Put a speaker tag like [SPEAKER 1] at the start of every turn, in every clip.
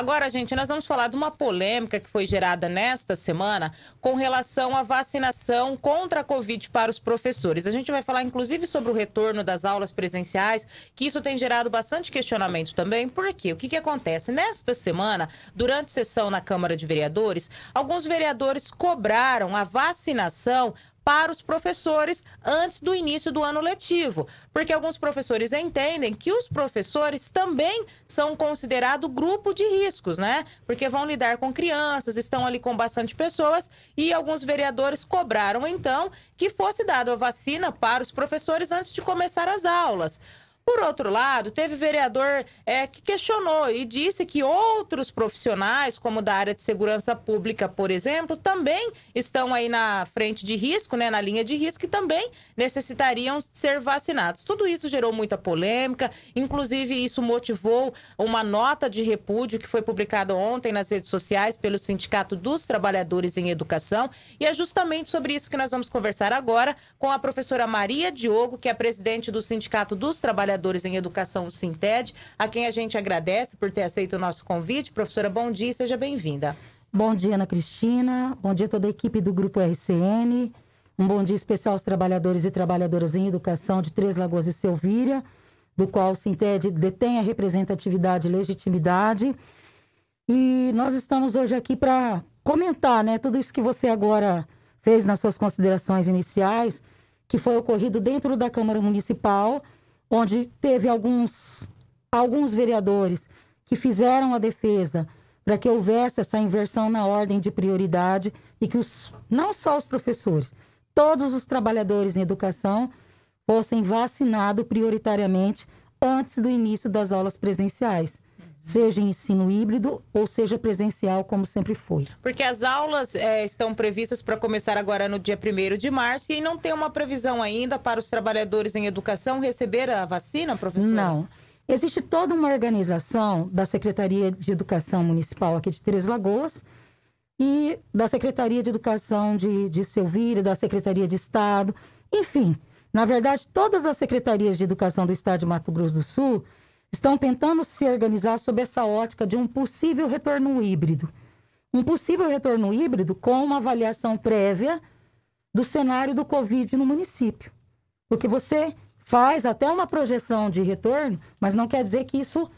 [SPEAKER 1] Agora, gente, nós vamos falar de uma polêmica que foi gerada nesta semana com relação à vacinação contra a Covid para os professores. A gente vai falar, inclusive, sobre o retorno das aulas presenciais, que isso tem gerado bastante questionamento também. Por quê? O que, que acontece? Nesta semana, durante sessão na Câmara de Vereadores, alguns vereadores cobraram a vacinação para os professores antes do início do ano letivo, porque alguns professores entendem que os professores também são considerado grupo de riscos, né? Porque vão lidar com crianças, estão ali com bastante pessoas e alguns vereadores cobraram então que fosse dada a vacina para os professores antes de começar as aulas. Por outro lado, teve vereador é, que questionou e disse que outros profissionais, como da área de segurança pública, por exemplo, também estão aí na frente de risco, né, na linha de risco, e também necessitariam ser vacinados. Tudo isso gerou muita polêmica, inclusive isso motivou uma nota de repúdio que foi publicada ontem nas redes sociais pelo Sindicato dos Trabalhadores em Educação. E é justamente sobre isso que nós vamos conversar agora com a professora Maria Diogo, que é presidente do Sindicato dos Trabalhadores trabalhadores em Educação, o Sinted, a quem a gente agradece por ter aceito o nosso convite. Professora, bom dia e seja bem-vinda.
[SPEAKER 2] Bom dia, Ana Cristina. Bom dia a toda a equipe do Grupo RCN. Um bom dia especial aos trabalhadores e trabalhadoras em educação de Três Lagoas e Selvíria, do qual o Sinted detém a representatividade e legitimidade. E nós estamos hoje aqui para comentar né, tudo isso que você agora fez nas suas considerações iniciais, que foi ocorrido dentro da Câmara Municipal onde teve alguns, alguns vereadores que fizeram a defesa para que houvesse essa inversão na ordem de prioridade e que os, não só os professores, todos os trabalhadores em educação fossem vacinados prioritariamente antes do início das aulas presenciais seja em ensino híbrido ou seja presencial, como sempre foi.
[SPEAKER 1] Porque as aulas é, estão previstas para começar agora no dia 1 de março e não tem uma previsão ainda para os trabalhadores em educação receber a vacina, professor?
[SPEAKER 2] Não. Existe toda uma organização da Secretaria de Educação Municipal aqui de Três Lagoas e da Secretaria de Educação de, de Selvíria, da Secretaria de Estado, enfim. Na verdade, todas as secretarias de educação do Estado de Mato Grosso do Sul estão tentando se organizar sob essa ótica de um possível retorno híbrido. Um possível retorno híbrido com uma avaliação prévia do cenário do Covid no município. Porque você faz até uma projeção de retorno, mas não quer dizer que isso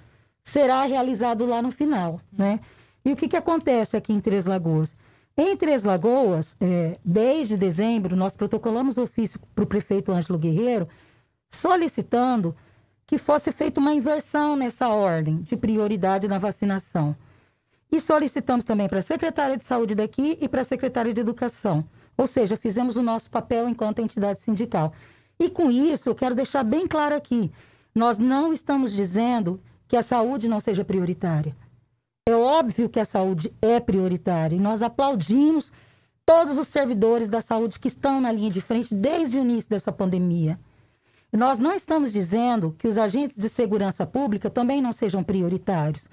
[SPEAKER 2] será realizado lá no final, né? E o que, que acontece aqui em Três Lagoas? Em Três Lagoas, é, desde dezembro, nós protocolamos ofício para o prefeito Ângelo Guerreiro solicitando que fosse feita uma inversão nessa ordem de prioridade na vacinação. E solicitamos também para a Secretaria de Saúde daqui e para a Secretaria de Educação. Ou seja, fizemos o nosso papel enquanto entidade sindical. E com isso, eu quero deixar bem claro aqui: nós não estamos dizendo que a saúde não seja prioritária. É óbvio que a saúde é prioritária e nós aplaudimos todos os servidores da saúde que estão na linha de frente desde o início dessa pandemia. Nós não estamos dizendo que os agentes de segurança pública também não sejam prioritários.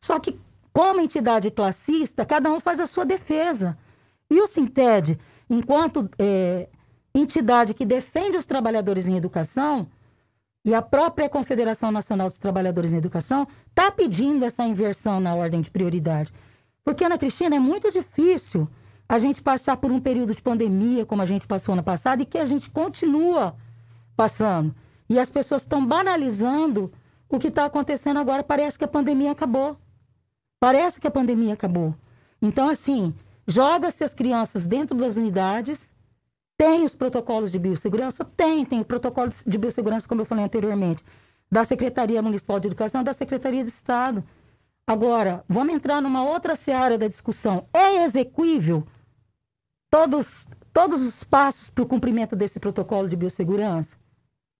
[SPEAKER 2] Só que, como entidade classista, cada um faz a sua defesa. E o Sinted, enquanto é, entidade que defende os trabalhadores em educação, e a própria Confederação Nacional dos Trabalhadores em Educação está pedindo essa inversão na ordem de prioridade. Porque, Ana Cristina, é muito difícil a gente passar por um período de pandemia como a gente passou ano passado e que a gente continua passando. E as pessoas estão banalizando o que está acontecendo agora. Parece que a pandemia acabou. Parece que a pandemia acabou. Então, assim, joga-se as crianças dentro das unidades. Tem os protocolos de biossegurança? Tem, tem o protocolo de biossegurança, como eu falei anteriormente, da Secretaria Municipal de Educação, da Secretaria de Estado. Agora, vamos entrar numa outra seara da discussão. É execuível todos, todos os passos para o cumprimento desse protocolo de biossegurança?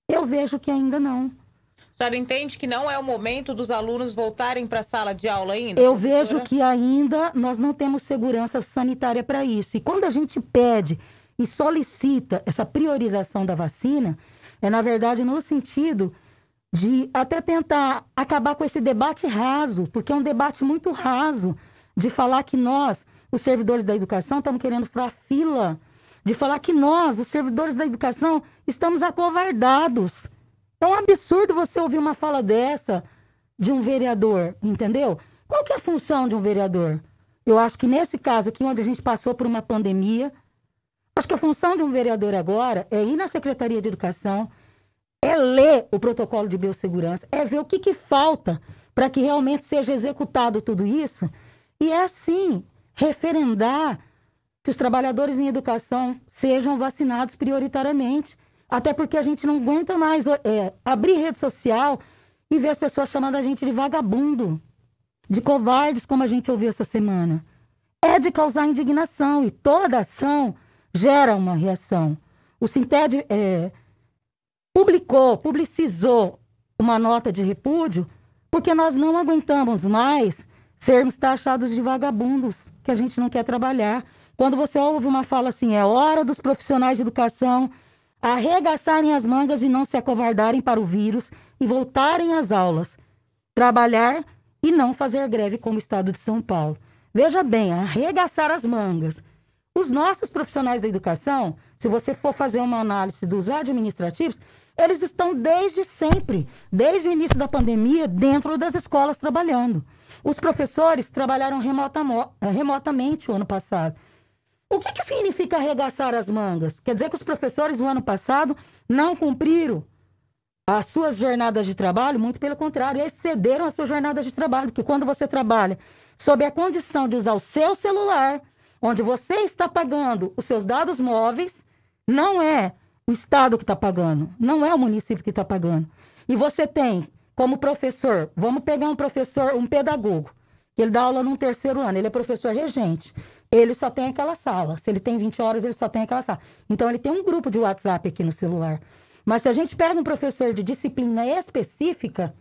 [SPEAKER 2] Eu vejo que ainda
[SPEAKER 1] não. A senhora entende que não é o momento dos alunos voltarem para a sala de aula ainda? Eu professora? vejo que
[SPEAKER 2] ainda nós não temos segurança sanitária para isso. E quando a gente pede e solicita essa priorização da vacina, é na verdade no sentido de até tentar acabar com esse debate raso, porque é um debate muito raso de falar que nós, os servidores da educação, estamos querendo furar fila, de falar que nós, os servidores da educação, Estamos acovardados. É um absurdo você ouvir uma fala dessa de um vereador, entendeu? Qual que é a função de um vereador? Eu acho que nesse caso aqui, onde a gente passou por uma pandemia, acho que a função de um vereador agora é ir na Secretaria de Educação, é ler o protocolo de biossegurança, é ver o que, que falta para que realmente seja executado tudo isso. E é assim, referendar que os trabalhadores em educação sejam vacinados prioritariamente. Até porque a gente não aguenta mais é, abrir rede social e ver as pessoas chamando a gente de vagabundo, de covardes, como a gente ouviu essa semana. É de causar indignação e toda ação gera uma reação. O Sinted é, publicou, publicizou uma nota de repúdio porque nós não aguentamos mais sermos taxados de vagabundos, que a gente não quer trabalhar. Quando você ouve uma fala assim, é hora dos profissionais de educação arregaçarem as mangas e não se acovardarem para o vírus e voltarem às aulas, trabalhar e não fazer greve como o Estado de São Paulo. Veja bem, arregaçar as mangas. Os nossos profissionais da educação, se você for fazer uma análise dos administrativos, eles estão desde sempre, desde o início da pandemia, dentro das escolas trabalhando. Os professores trabalharam remota, eh, remotamente o ano passado. O que, que significa arregaçar as mangas? Quer dizer que os professores, no ano passado, não cumpriram as suas jornadas de trabalho? Muito pelo contrário, excederam as suas jornadas de trabalho. Porque quando você trabalha sob a condição de usar o seu celular, onde você está pagando os seus dados móveis, não é o Estado que está pagando, não é o município que está pagando. E você tem, como professor, vamos pegar um professor, um pedagogo, ele dá aula no terceiro ano, ele é professor regente ele só tem aquela sala. Se ele tem 20 horas, ele só tem aquela sala. Então, ele tem um grupo de WhatsApp aqui no celular. Mas se a gente pega um professor de disciplina específica,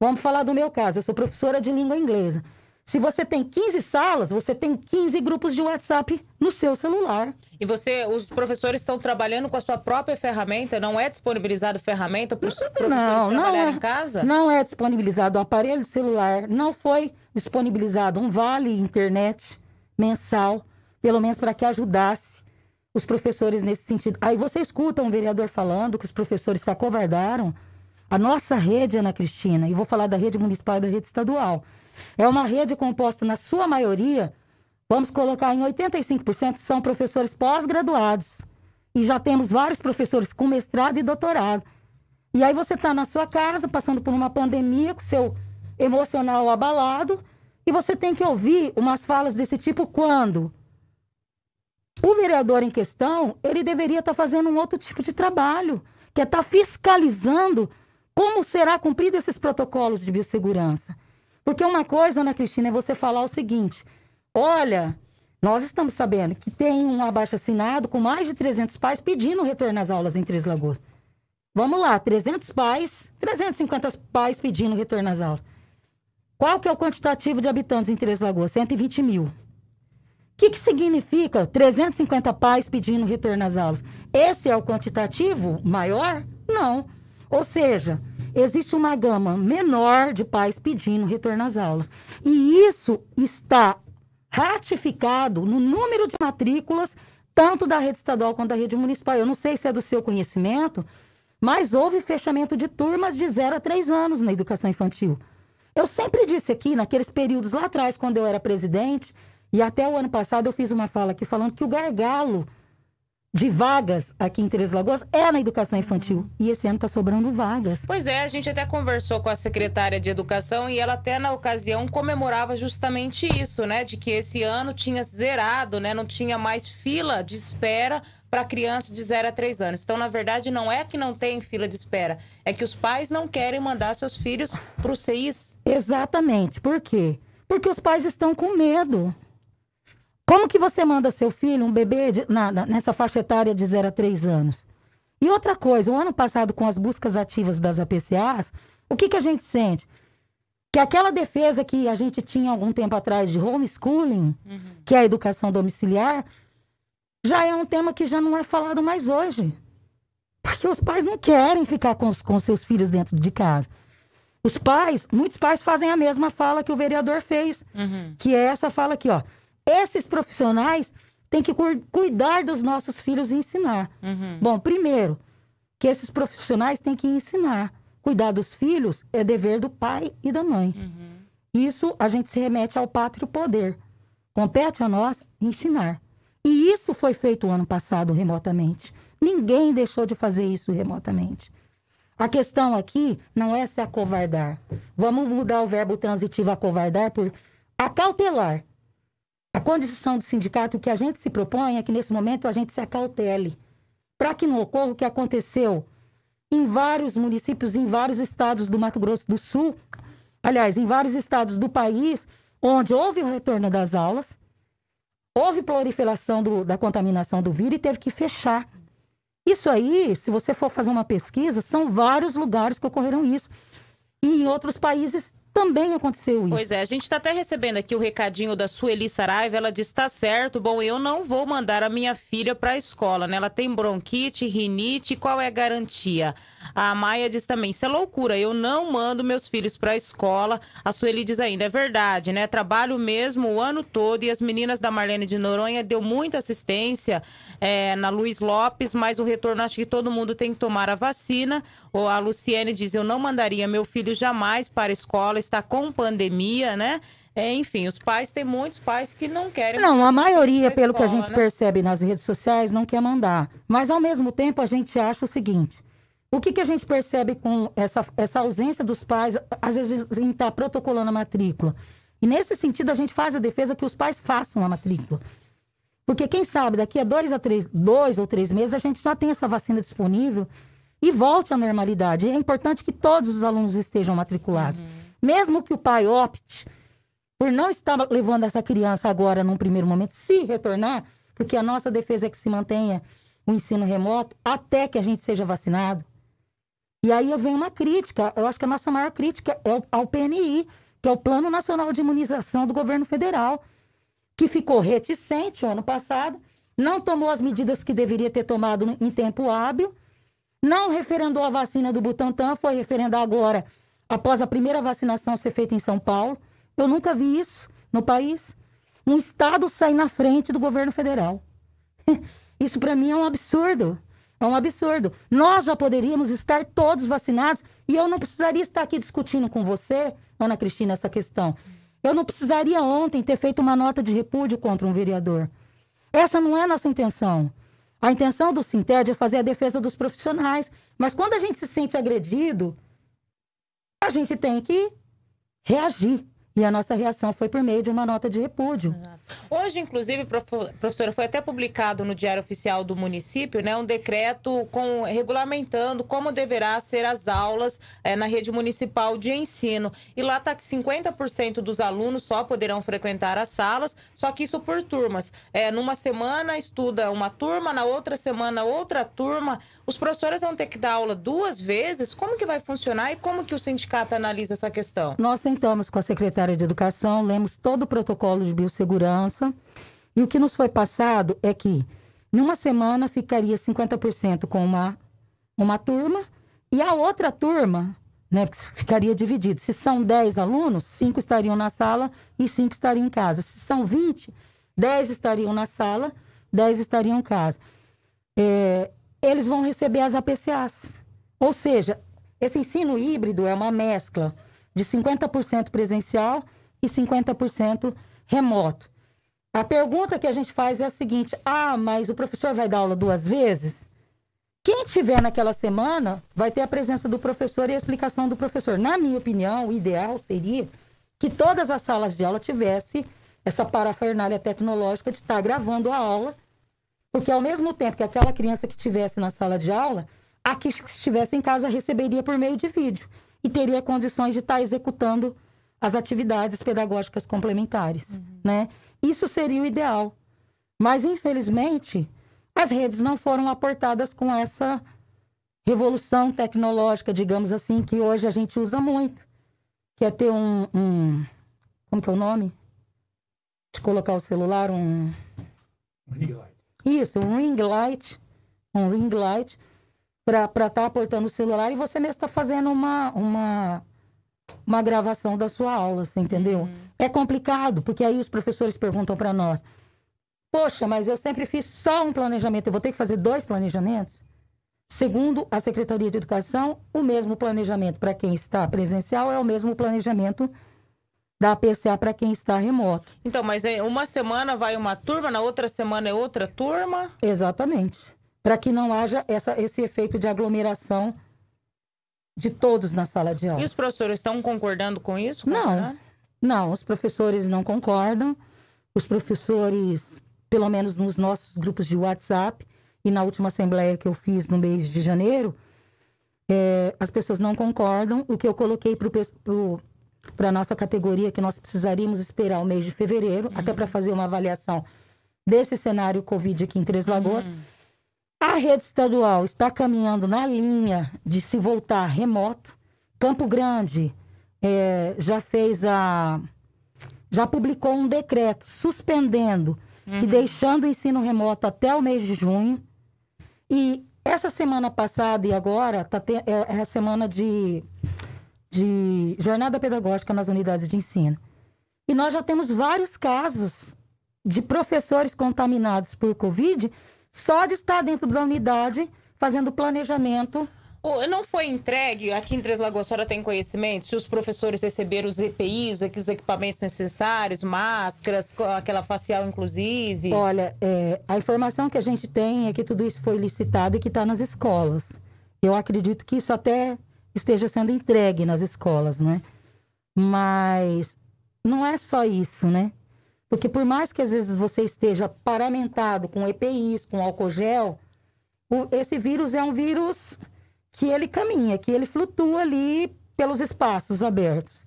[SPEAKER 2] vamos falar do meu caso, eu sou professora de língua inglesa.
[SPEAKER 1] Se você tem 15 salas, você tem 15 grupos de WhatsApp no seu celular. E você, os professores estão trabalhando com a sua própria ferramenta? Não é disponibilizado ferramenta para os professores não, não é, em casa?
[SPEAKER 2] Não é disponibilizado o aparelho celular, não foi disponibilizado um vale internet mensal, pelo menos para que ajudasse os professores nesse sentido. Aí você escuta um vereador falando que os professores se acovardaram. A nossa rede, Ana Cristina, e vou falar da rede municipal e da rede estadual, é uma rede composta, na sua maioria, vamos colocar em 85%, são professores pós-graduados. E já temos vários professores com mestrado e doutorado. E aí você está na sua casa, passando por uma pandemia, com seu emocional abalado, e você tem que ouvir umas falas desse tipo quando? O vereador em questão, ele deveria estar tá fazendo um outro tipo de trabalho, que é estar tá fiscalizando como será cumprido esses protocolos de biossegurança. Porque uma coisa, Ana Cristina, é você falar o seguinte: olha, nós estamos sabendo que tem um abaixo assinado com mais de 300 pais pedindo retorno às aulas em Três Lagoas. Vamos lá, 300 pais, 350 pais pedindo retorno às aulas. Qual que é o quantitativo de habitantes em Três Lagoas? 120 mil. O que, que significa 350 pais pedindo retorno às aulas? Esse é o quantitativo maior? Não. Ou seja, existe uma gama menor de pais pedindo retorno às aulas. E isso está ratificado no número de matrículas, tanto da rede estadual quanto da rede municipal. Eu não sei se é do seu conhecimento, mas houve fechamento de turmas de 0 a 3 anos na educação infantil. Eu sempre disse aqui, naqueles períodos lá atrás, quando eu era presidente, e até o ano passado eu fiz uma fala aqui falando que o gargalo de vagas aqui em Três Lagoas é na educação infantil. E esse ano está sobrando vagas.
[SPEAKER 1] Pois é, a gente até conversou com a secretária de Educação e ela até na ocasião comemorava justamente isso, né? De que esse ano tinha zerado, né? Não tinha mais fila de espera para criança de 0 a 3 anos. Então, na verdade, não é que não tem fila de espera, é que os pais não querem mandar seus filhos para o CIs
[SPEAKER 2] Exatamente. Por quê? Porque os pais estão com medo. Como que você manda seu filho, um bebê, de, na, nessa faixa etária de 0 a 3 anos? E outra coisa, o ano passado, com as buscas ativas das APCAs, o que, que a gente sente? Que aquela defesa que a gente tinha algum tempo atrás de homeschooling, uhum. que é a educação domiciliar, já é um tema que já não é falado mais hoje. Porque os pais não querem ficar com, os, com seus filhos dentro de casa. Os pais, muitos pais fazem a mesma fala que o vereador fez, uhum. que é essa fala aqui, ó. Esses profissionais têm que cu cuidar dos nossos filhos e ensinar. Uhum. Bom, primeiro, que esses profissionais têm que ensinar. Cuidar dos filhos é dever do pai e da mãe. Uhum. Isso a gente se remete ao pátrio poder. Compete a nós ensinar. E isso foi feito o ano passado remotamente. Ninguém deixou de fazer isso remotamente. A questão aqui não é se acovardar. Vamos mudar o verbo transitivo acovardar por acautelar. A condição do sindicato que a gente se propõe é que nesse momento a gente se acautele para que não ocorra o que aconteceu em vários municípios, em vários estados do Mato Grosso do Sul, aliás, em vários estados do país, onde houve o retorno das aulas, houve proliferação do, da contaminação do vírus e teve que fechar. Isso aí, se você for fazer uma pesquisa, são vários lugares que ocorreram isso. E em
[SPEAKER 1] outros países também aconteceu isso. Pois é, a gente está até recebendo aqui o recadinho da Sueli Saraiva, ela diz, está certo, bom, eu não vou mandar a minha filha para a escola, né? Ela tem bronquite, rinite, qual é a garantia? A Maia diz também, isso é loucura, eu não mando meus filhos para a escola. A Sueli diz ainda, é verdade, né? Trabalho mesmo o ano todo e as meninas da Marlene de Noronha deu muita assistência é, na Luiz Lopes, mas o retorno acho que todo mundo tem que tomar a vacina. Ou a Luciene diz, eu não mandaria meu filho jamais para a escola, está com pandemia, né? É, enfim, os pais têm muitos pais que não querem. Não, a tipo maioria, pelo escola, que a gente né? percebe
[SPEAKER 2] nas redes sociais, não quer mandar. Mas ao mesmo tempo a gente acha o seguinte: o que, que a gente percebe com essa, essa ausência dos pais, às vezes em estar tá protocolando a matrícula? E nesse sentido a gente faz a defesa que os pais façam a matrícula. Porque quem sabe daqui a dois a três, dois ou três meses a gente já tem essa vacina disponível e volte à normalidade. É importante que todos os alunos estejam matriculados. Uhum mesmo que o pai opte por não estar levando essa criança agora num primeiro momento, se retornar, porque a nossa defesa é que se mantenha o ensino remoto até que a gente seja vacinado. E aí eu venho uma crítica, eu acho que a nossa maior crítica é ao PNI, que é o Plano Nacional de Imunização do governo federal, que ficou reticente o ano passado, não tomou as medidas que deveria ter tomado em tempo hábil, não referendou a vacina do Butantan, foi referendar agora após a primeira vacinação ser feita em São Paulo. Eu nunca vi isso no país. Um Estado sair na frente do governo federal. Isso para mim é um absurdo. É um absurdo. Nós já poderíamos estar todos vacinados e eu não precisaria estar aqui discutindo com você, Ana Cristina, essa questão. Eu não precisaria ontem ter feito uma nota de repúdio contra um vereador. Essa não é a nossa intenção. A intenção do Sinted é fazer a defesa dos profissionais. Mas quando a gente se sente agredido, a gente tem que reagir. E a nossa reação foi por meio de uma nota de repúdio.
[SPEAKER 1] Hoje, inclusive, professora, foi até publicado no Diário Oficial do Município né, um decreto com, regulamentando como deverá ser as aulas é, na rede municipal de ensino. E lá está que 50% dos alunos só poderão frequentar as salas, só que isso por turmas. É, numa semana estuda uma turma, na outra semana outra turma. Os professores vão ter que dar aula duas vezes. Como que vai funcionar e como que o sindicato analisa essa questão?
[SPEAKER 2] Nós sentamos com a secretária secretária de Educação, lemos todo o protocolo de biossegurança. E o que nos foi passado é que, numa semana, ficaria 50% com uma, uma turma e a outra turma né, ficaria dividido. Se são 10 alunos, 5 estariam na sala e 5 estariam em casa. Se são 20, 10 estariam na sala, 10 estariam em casa. É, eles vão receber as APCAs. Ou seja, esse ensino híbrido é uma mescla de 50% presencial e 50% remoto. A pergunta que a gente faz é a seguinte: ah, mas o professor vai dar aula duas vezes? Quem tiver naquela semana vai ter a presença do professor e a explicação do professor. Na minha opinião, o ideal seria que todas as salas de aula tivessem essa parafernália tecnológica de estar gravando a aula, porque ao mesmo tempo que aquela criança que estivesse na sala de aula, a que estivesse em casa receberia por meio de vídeo e teria condições de estar tá executando as atividades pedagógicas complementares, uhum. né? Isso seria o ideal. Mas, infelizmente, as redes não foram aportadas com essa revolução tecnológica, digamos assim, que hoje a gente usa muito, que é ter um, um como que é o nome? De colocar o celular, um... Ring light. Isso, um ring light, um ring light, para estar tá aportando o celular e você mesmo está fazendo uma, uma, uma gravação da sua aula, você assim, entendeu? Uhum. É complicado, porque aí os professores perguntam para nós: Poxa, mas eu sempre fiz só um planejamento, eu vou ter que fazer dois planejamentos? Segundo a Secretaria de Educação, o mesmo planejamento para quem está presencial é o mesmo planejamento da PCA para quem está remoto.
[SPEAKER 1] Então, mas uma semana vai uma turma, na outra semana é outra turma?
[SPEAKER 2] Exatamente para que não haja essa, esse efeito de aglomeração de todos na sala de aula. E os
[SPEAKER 1] professores estão concordando com isso? Não,
[SPEAKER 2] não, os professores não concordam. Os professores, pelo menos nos nossos grupos de WhatsApp e na última assembleia que eu fiz no mês de janeiro, é, as pessoas não concordam. O que eu coloquei para a nossa categoria que nós precisaríamos esperar o mês de fevereiro, uhum. até para fazer uma avaliação desse cenário Covid aqui em Três Lagoas. Uhum a rede estadual está caminhando na linha de se voltar remoto. Campo Grande é, já fez a. já publicou um decreto suspendendo uhum. e deixando o ensino remoto até o mês de junho. E essa semana passada e agora tá te, é, é a semana de, de jornada pedagógica nas unidades de ensino. E nós já temos vários casos de professores contaminados por Covid só de estar dentro da unidade, fazendo planejamento
[SPEAKER 1] não foi entregue, aqui em Três Lagoas a senhora tem conhecimento, se os professores receberam os EPIs, os equipamentos necessários, máscaras, aquela facial inclusive? Olha,
[SPEAKER 2] é, a informação que a gente tem é que tudo isso foi licitado e que está nas escolas. Eu acredito que isso até esteja sendo entregue nas escolas, né? Mas não é só isso, né? Porque por mais que às vezes você esteja paramentado com EPIs, com álcool gel, o, esse vírus é um vírus que ele caminha, que ele flutua ali pelos espaços abertos.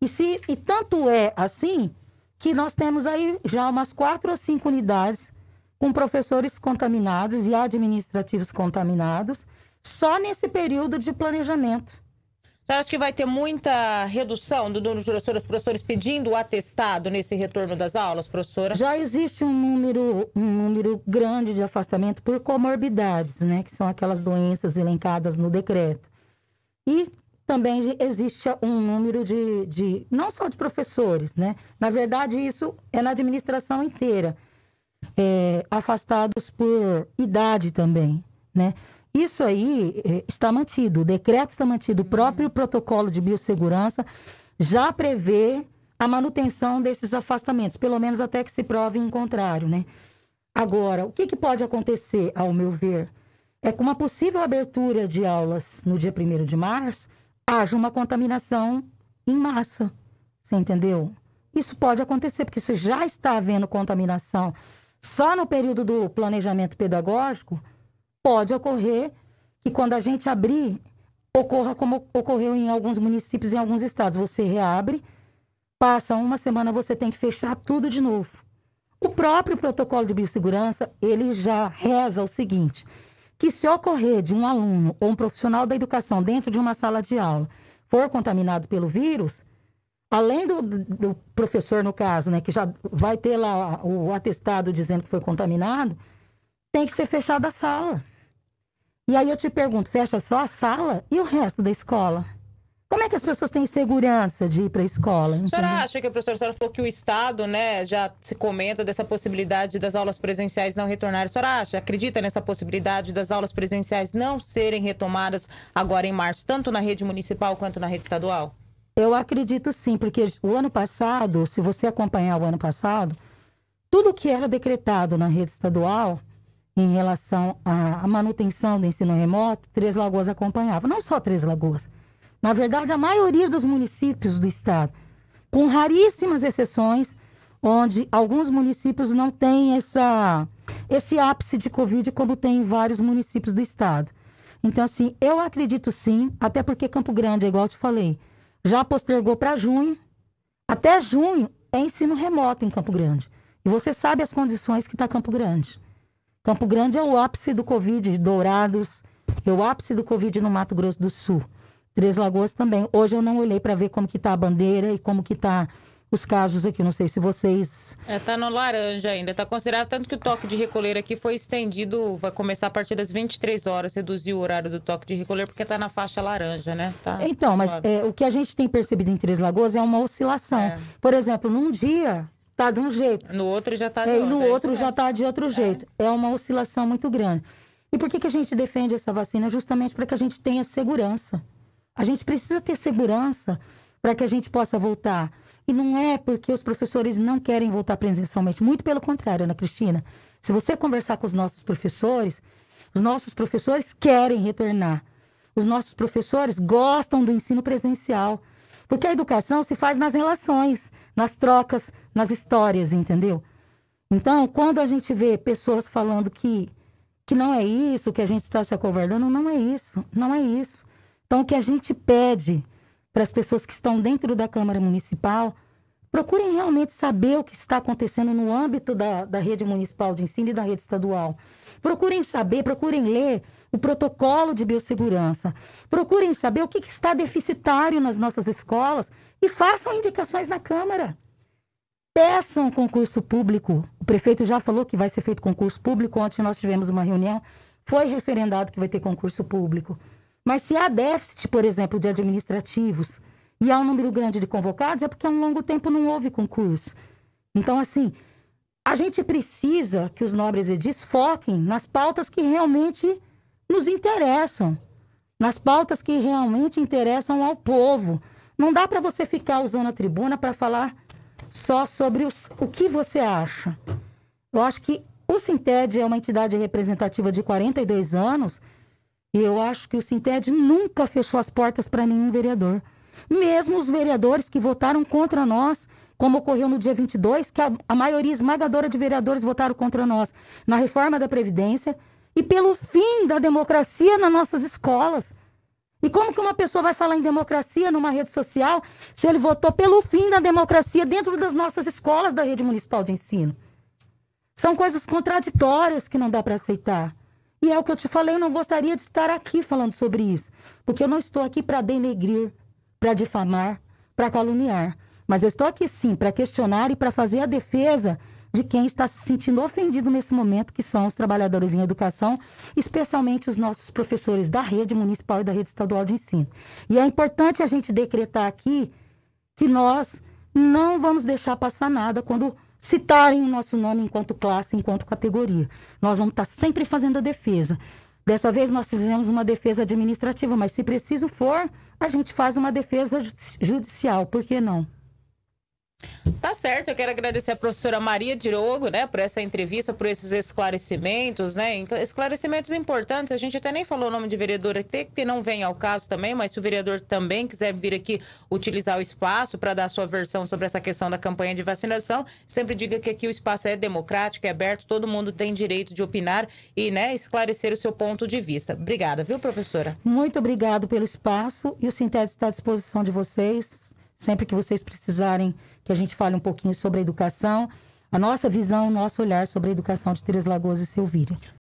[SPEAKER 2] E, se, e tanto é assim que nós temos aí já umas quatro ou cinco unidades com professores contaminados
[SPEAKER 1] e administrativos contaminados só nesse período de planejamento. Você acha que vai ter muita redução do número de professores pedindo o atestado nesse retorno das aulas, professora? Já
[SPEAKER 2] existe um número, um número grande de afastamento por comorbidades, né? Que são aquelas doenças elencadas no decreto. E também existe um número de, de não só de professores, né? Na verdade, isso é na administração inteira. É, afastados por idade também, né? Isso aí eh, está mantido, o decreto está mantido, o próprio hum. protocolo de biossegurança já prevê a manutenção desses afastamentos, pelo menos até que se prove em contrário, né? Agora, o que, que pode acontecer, ao meu ver? É com uma possível abertura de aulas no dia 1 de março, haja uma contaminação em massa. Você entendeu? Isso pode acontecer, porque se já está havendo contaminação só no período do planejamento pedagógico, pode ocorrer que quando a gente abrir, ocorra como ocorreu em alguns municípios, em alguns estados. Você reabre, passa uma semana, você tem que fechar tudo de novo. O próprio protocolo de biossegurança, ele já reza o seguinte, que se ocorrer de um aluno ou um profissional da educação dentro de uma sala de aula for contaminado pelo vírus, além do, do, professor, no caso, né, que já vai ter lá o atestado dizendo que foi contaminado, tem que ser fechada a sala. E aí eu te pergunto, fecha só a sala e o resto da escola? Como é que as pessoas têm segurança de ir para a escola? A senhora
[SPEAKER 1] acha que o professor senhora falou que o Estado né, já se comenta dessa possibilidade das aulas presenciais não retornarem. A senhora acha, acredita nessa possibilidade das aulas presenciais não serem retomadas agora em março, tanto na rede municipal quanto na rede estadual?
[SPEAKER 2] Eu acredito sim, porque o ano passado, se você acompanhar o ano passado, tudo que era decretado na rede estadual em relação à manutenção do ensino remoto, Três Lagoas acompanhava. Não só Três Lagoas. Na verdade, a maioria dos municípios do estado, com raríssimas exceções, onde alguns municípios não têm essa, esse ápice de Covid como tem em vários municípios do estado. Então, assim, eu acredito sim, até porque Campo Grande, igual eu te falei, já postergou para junho. Até junho é ensino remoto em Campo Grande. E você sabe as condições que está Campo Grande. Campo Grande é o ápice do Covid, Dourados é o ápice do Covid no Mato Grosso do Sul. Três Lagoas também. Hoje eu não olhei para ver como que tá a bandeira e como que tá os casos aqui, não sei se
[SPEAKER 1] vocês... É, tá no laranja ainda, tá considerado, tanto que o toque de recolher aqui foi estendido, vai começar a partir das 23 horas, reduzir o horário do toque de recolher, porque tá na faixa laranja, né? Tá então, suave. mas é,
[SPEAKER 2] o que a gente tem percebido em Três Lagoas é uma oscilação. É. Por exemplo, num dia está de um
[SPEAKER 1] jeito. No outro já está é, de é, outro. E no é outro
[SPEAKER 2] já está de outro é. jeito. É. é uma oscilação muito grande. E por que, que a gente defende essa vacina? Justamente para que a gente tenha segurança. A gente precisa ter segurança para que a gente possa voltar. E não é porque os professores não querem voltar presencialmente. Muito pelo contrário, Ana Cristina. Se você conversar com os nossos professores, os nossos professores querem retornar. Os nossos professores gostam do ensino presencial. Porque a educação se faz nas relações, nas trocas, nas histórias, entendeu? Então, quando a gente vê pessoas falando que, que não é isso, que a gente está se acovardando, não é isso, não é isso. Então, o que a gente pede para as pessoas que estão dentro da Câmara Municipal, procurem realmente saber o que está acontecendo no âmbito da, da rede municipal de ensino e da rede estadual. Procurem saber, procurem ler o protocolo de biossegurança. Procurem saber o que, que está deficitário nas nossas escolas e façam indicações na Câmara. Peçam concurso público. O prefeito já falou que vai ser feito concurso público. Ontem nós tivemos uma reunião, foi referendado que vai ter concurso público. Mas se há déficit, por exemplo, de administrativos e há um número grande de convocados, é porque há um longo tempo não houve concurso. Então, assim, a gente precisa que os nobres edis foquem nas pautas que realmente nos interessam, nas pautas que realmente interessam ao povo. Não dá para você ficar usando a tribuna para falar só sobre os, o que você acha. Eu acho que o Sinted é uma entidade representativa de 42 anos e eu acho que o Sinted nunca fechou as portas para nenhum vereador. Mesmo os vereadores que votaram contra nós, como ocorreu no dia 22, que a, a maioria esmagadora de vereadores votaram contra nós na reforma da Previdência e pelo fim da democracia nas nossas escolas. E como que uma pessoa vai falar em democracia numa rede social se ele votou pelo fim da democracia dentro das nossas escolas da rede municipal de ensino? São coisas contraditórias que não dá para aceitar. E é o que eu te falei, eu não gostaria de estar aqui falando sobre isso, porque eu não estou aqui para denegrir, para difamar, para caluniar, mas eu estou aqui sim para questionar e para fazer a defesa de quem está se sentindo ofendido nesse momento, que são os trabalhadores em educação, especialmente os nossos professores da rede municipal e da rede estadual de ensino. E é importante a gente decretar aqui que nós não vamos deixar passar nada quando citarem o nosso nome enquanto classe, enquanto categoria. Nós vamos estar sempre fazendo a defesa. Dessa vez nós fizemos uma defesa administrativa, mas se preciso for, a gente faz uma defesa judicial, por que não?
[SPEAKER 1] Tá certo, eu quero agradecer a professora Maria Diogo, né, por essa entrevista, por esses esclarecimentos, né, então, esclarecimentos importantes, a gente até nem falou o nome de vereadora, que não vem ao caso também, mas se o vereador também quiser vir aqui utilizar o espaço para dar sua versão sobre essa questão da campanha de vacinação, sempre diga que aqui o espaço é democrático, é aberto, todo mundo tem direito de opinar e, né, esclarecer o seu ponto de vista. Obrigada, viu, professora?
[SPEAKER 2] Muito obrigado pelo espaço e o Sintese está à disposição de vocês, sempre que vocês precisarem que a gente fale um pouquinho sobre a educação, a nossa visão, o nosso olhar sobre a educação de Três Lagoas e Selvíria.